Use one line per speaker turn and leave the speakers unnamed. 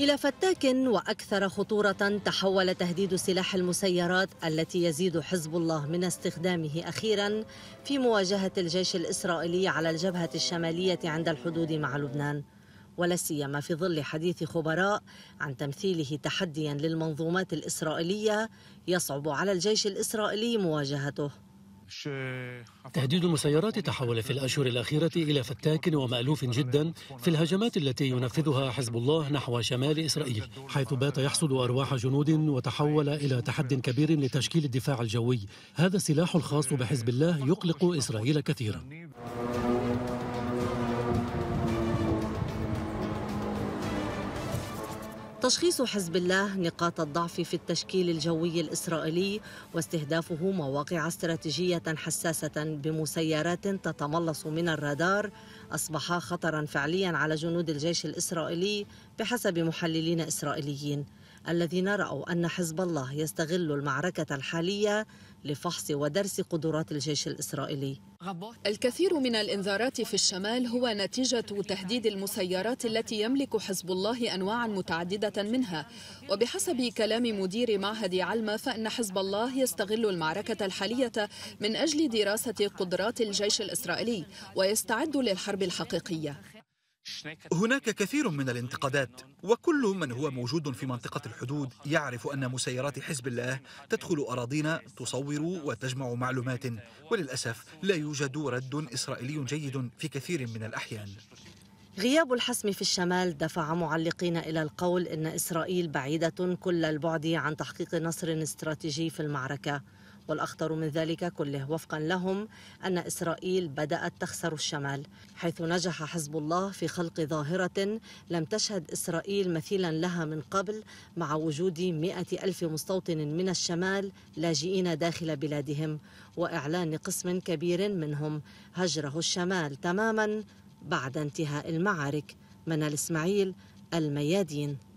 إلى فتاك وأكثر خطورة تحول تهديد سلاح المسيرات التي يزيد حزب الله من استخدامه أخيرا في مواجهة الجيش الإسرائيلي على الجبهة الشمالية عند الحدود مع لبنان ولا سيما في ظل حديث خبراء عن تمثيله تحديا للمنظومات الإسرائيلية يصعب على الجيش الإسرائيلي مواجهته
تهديد المسيرات تحول في الأشهر الأخيرة إلى فتاك ومألوف جدا في الهجمات التي ينفذها حزب الله نحو شمال إسرائيل حيث بات يحصد أرواح جنود وتحول إلى تحد كبير لتشكيل الدفاع الجوي هذا السلاح الخاص بحزب الله يقلق إسرائيل كثيرا
تشخيص حزب الله نقاط الضعف في التشكيل الجوي الاسرائيلي واستهدافه مواقع استراتيجيه حساسه بمسيرات تتملص من الرادار اصبح خطرا فعليا على جنود الجيش الاسرائيلي بحسب محللين اسرائيليين الذين رأوا أن حزب الله يستغل المعركة الحالية لفحص ودرس قدرات الجيش الإسرائيلي
الكثير من الإنذارات في الشمال هو نتيجة تهديد المسيرات التي يملك حزب الله أنواعا متعددة منها وبحسب كلام مدير معهد علمة فإن حزب الله يستغل المعركة الحالية من أجل دراسة قدرات الجيش الإسرائيلي ويستعد للحرب الحقيقية
هناك كثير من الانتقادات وكل من هو موجود في منطقة الحدود يعرف أن مسيرات حزب الله تدخل أراضينا تصور وتجمع معلومات وللأسف لا يوجد رد إسرائيلي جيد في كثير من الأحيان
غياب الحسم في الشمال دفع معلقين الى القول ان اسرائيل بعيده كل البعد عن تحقيق نصر استراتيجي في المعركه والأخطر من ذلك كله وفقا لهم أن إسرائيل بدأت تخسر الشمال حيث نجح حزب الله في خلق ظاهرة لم تشهد إسرائيل مثيلا لها من قبل مع وجود مئة ألف مستوطن من الشمال لاجئين داخل بلادهم وإعلان قسم كبير منهم هجره الشمال تماما بعد انتهاء المعارك منال إسماعيل الميادين